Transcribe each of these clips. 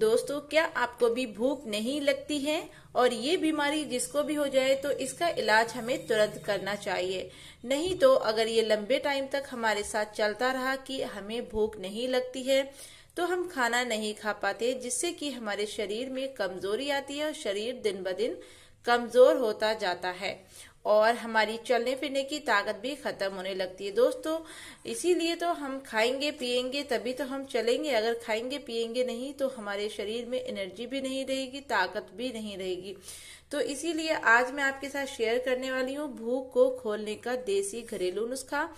दोस्तों क्या आपको भी भूख नहीं लगती है और ये बीमारी जिसको भी हो जाए तो इसका इलाज हमें तुरंत करना चाहिए नहीं तो अगर ये लंबे टाइम तक हमारे साथ चलता रहा कि हमें भूख नहीं लगती है तो हम खाना नहीं खा पाते जिससे कि हमारे शरीर में कमजोरी आती है और शरीर दिन ब दिन कमजोर होता जाता है और हमारी चलने फिरने की ताकत भी ख़त्म होने लगती है दोस्तों इसीलिए तो हम खाएंगे पिएंगे तभी तो हम चलेंगे अगर खाएंगे पिएंगे नहीं तो हमारे शरीर में एनर्जी भी नहीं रहेगी ताकत भी नहीं रहेगी तो इसीलिए आज मैं आपके साथ शेयर करने वाली हूँ भूख को खोलने का देसी घरेलू नुस्खा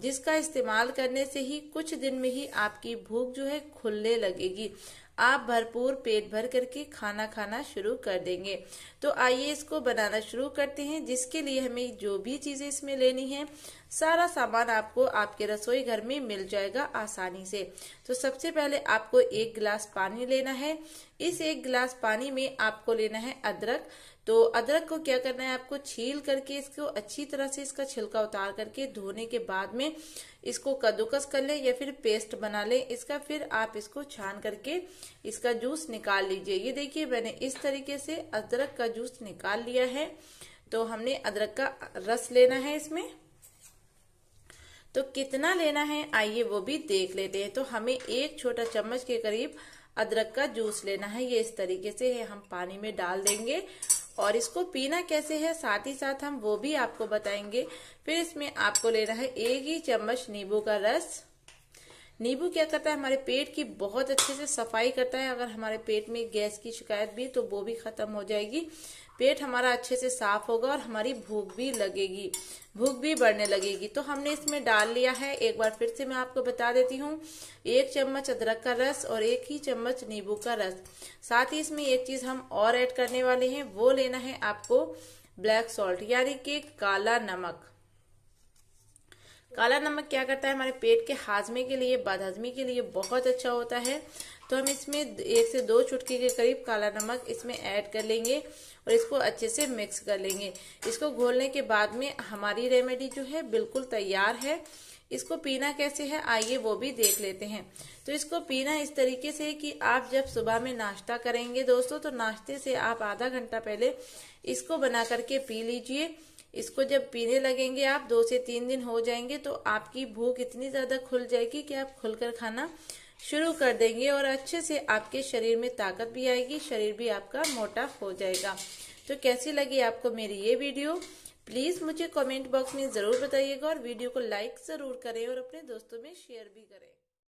जिसका इस्तेमाल करने से ही कुछ दिन में ही आपकी भूख जो है खुलने लगेगी आप भरपूर पेट भर करके खाना खाना शुरू कर देंगे तो आइए इसको बनाना शुरू करते हैं जिसके लिए हमें जो भी चीज़ें इसमें लेनी है सारा सामान आपको आपके रसोई घर में मिल जाएगा आसानी से तो सबसे पहले आपको एक गिलास पानी लेना है इस एक गिलास पानी में आपको लेना है अदरक तो अदरक को क्या करना है आपको छील करके इसको अच्छी तरह से इसका छिलका उतार करके धोने के बाद में इसको कद्दूकस कर ले या फिर पेस्ट बना ले इसका फिर आप इसको छान करके इसका जूस निकाल लीजिए ये देखिए मैंने इस तरीके से अदरक का जूस निकाल लिया है तो हमने अदरक का रस लेना है इसमें तो कितना लेना है आइए वो भी देख लेते हैं तो हमें एक छोटा चम्मच के करीब अदरक का जूस लेना है ये इस तरीके से है हम पानी में डाल देंगे और इसको पीना कैसे है साथ ही साथ हम वो भी आपको बताएंगे फिर इसमें आपको लेना है एक ही चम्मच नींबू का रस नींबू क्या करता है हमारे पेट की बहुत अच्छे से सफाई करता है अगर हमारे पेट में गैस की शिकायत भी तो वो भी खत्म हो जाएगी पेट हमारा अच्छे से साफ होगा और हमारी भूख भी लगेगी भूख भी बढ़ने लगेगी तो हमने इसमें डाल लिया है एक बार फिर से मैं आपको बता देती हूँ एक चम्मच अदरक का रस और एक ही चम्मच नींबू का रस साथ ही इसमें एक चीज हम और ऐड करने वाले हैं वो लेना है आपको ब्लैक सॉल्ट यानी कि काला नमक काला नमक क्या करता है हमारे पेट के हाजमे के लिए बदहजमी के लिए बहुत अच्छा होता है तो हम इसमें एक से दो चुटकी के करीब काला नमक इसमें ऐड कर लेंगे और इसको अच्छे से मिक्स कर लेंगे इसको घोलने के बाद में हमारी रेमेडी जो है बिल्कुल तैयार है इसको पीना कैसे है आइए वो भी देख लेते हैं तो इसको पीना इस तरीके से कि आप जब सुबह में नाश्ता करेंगे दोस्तों तो नाश्ते से आप आधा घंटा पहले इसको बना करके पी लीजिए इसको जब पीने लगेंगे आप दो से तीन दिन हो जाएंगे तो आपकी भूख इतनी ज़्यादा खुल जाएगी कि आप खुलकर खाना शुरू कर देंगे और अच्छे से आपके शरीर में ताकत भी आएगी शरीर भी आपका मोटा हो जाएगा तो कैसी लगी आपको मेरी ये वीडियो प्लीज़ मुझे कमेंट बॉक्स में ज़रूर बताइएगा और वीडियो को लाइक ज़रूर करें और अपने दोस्तों में शेयर भी करें